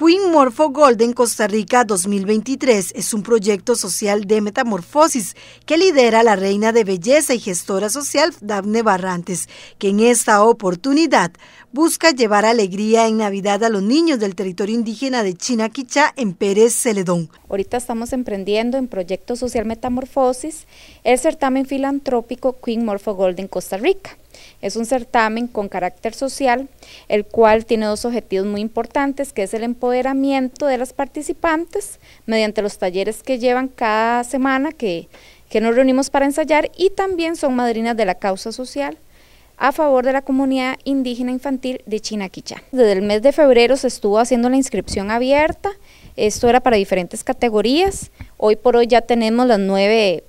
Queen Morpho Golden Costa Rica 2023 es un proyecto social de metamorfosis que lidera la reina de belleza y gestora social Dafne Barrantes, que en esta oportunidad busca llevar alegría en Navidad a los niños del territorio indígena de Chinaquichá en Pérez Celedón. Ahorita estamos emprendiendo en proyecto social metamorfosis el certamen filantrópico Queen Morpho Golden Costa Rica es un certamen con carácter social, el cual tiene dos objetivos muy importantes, que es el empoderamiento de las participantes mediante los talleres que llevan cada semana que, nos reunimos para ensayar y también son madrinas de la causa social a favor de la comunidad indígena infantil de Chinakichá. Desde el mes de febrero se estuvo haciendo la inscripción abierta, esto era para diferentes categorías, hoy por hoy ya tenemos las nueve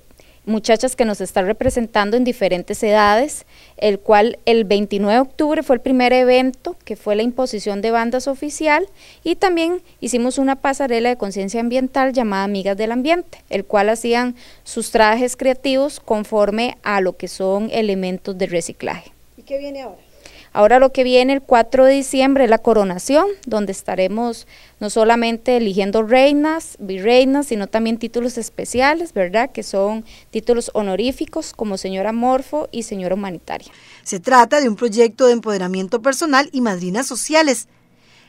muchachas que nos están representando en diferentes edades, el cual el 29 de octubre fue el primer evento que fue la imposición de bandas oficial y también hicimos una pasarela de conciencia ambiental llamada Amigas del Ambiente, el cual hacían sus trajes creativos conforme a lo que son elementos de reciclaje. ¿Y qué viene ahora? Ahora lo que viene el 4 de diciembre es la coronación, donde estaremos no solamente eligiendo reinas, virreinas, sino también títulos especiales, ¿verdad? Que son títulos honoríficos como señora Morfo y señora humanitaria. Se trata de un proyecto de empoderamiento personal y madrinas sociales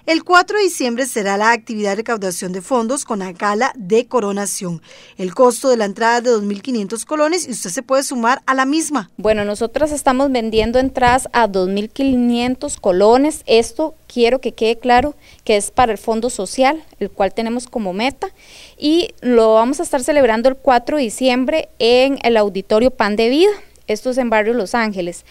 el 4 de diciembre será la actividad de recaudación de fondos con la gala de coronación. El costo de la entrada es de 2.500 colones y usted se puede sumar a la misma. Bueno, nosotras estamos vendiendo entradas a 2.500 colones. Esto quiero que quede claro que es para el Fondo Social, el cual tenemos como meta. Y lo vamos a estar celebrando el 4 de diciembre en el Auditorio Pan de Vida. Esto es en Barrio Los Ángeles.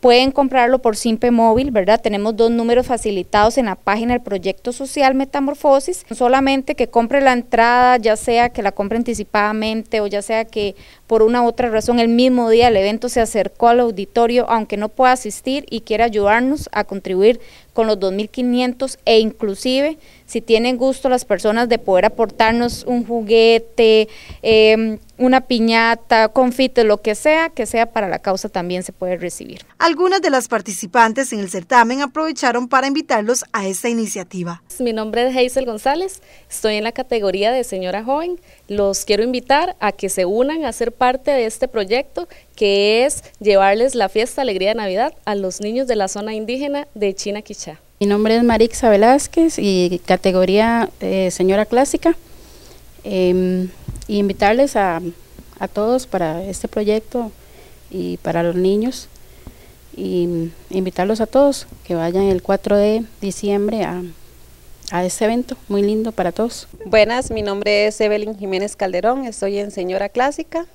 Pueden comprarlo por Simpe Móvil, ¿verdad? Tenemos dos números facilitados en la página del proyecto social Metamorfosis. Solamente que compre la entrada, ya sea que la compre anticipadamente o ya sea que por una u otra razón el mismo día el evento se acercó al auditorio, aunque no pueda asistir y quiera ayudarnos a contribuir con los 2.500 e inclusive si tienen gusto las personas de poder aportarnos un juguete, eh, una piñata, confite, lo que sea, que sea para la causa también se puede recibir. Algunas de las participantes en el certamen aprovecharon para invitarlos a esta iniciativa. Mi nombre es Hazel González, estoy en la categoría de señora joven. Los quiero invitar a que se unan a ser parte de este proyecto que es llevarles la fiesta Alegría de Navidad a los niños de la zona indígena de china Quichá. Mi nombre es Marixa Velázquez y categoría eh, señora clásica. Em, y invitarles a, a todos para este proyecto y para los niños y invitarlos a todos que vayan el 4 de diciembre a, a este evento muy lindo para todos. Buenas, mi nombre es Evelyn Jiménez Calderón, estoy en Señora Clásica.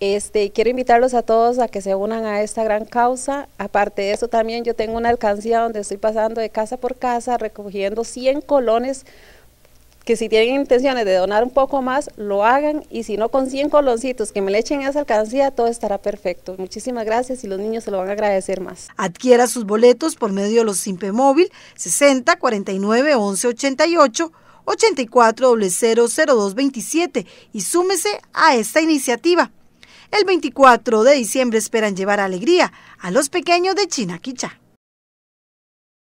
Este, quiero invitarlos a todos a que se unan a esta gran causa. Aparte de eso, también yo tengo una alcancía donde estoy pasando de casa por casa recogiendo 100 colones que si tienen intenciones de donar un poco más, lo hagan y si no, con 100 coloncitos que me le echen esa alcancía, todo estará perfecto. Muchísimas gracias y los niños se lo van a agradecer más. Adquiera sus boletos por medio de los Simpe Móvil 60 49 11 88 84 00227 y súmese a esta iniciativa. El 24 de diciembre esperan llevar alegría a los pequeños de Quicha.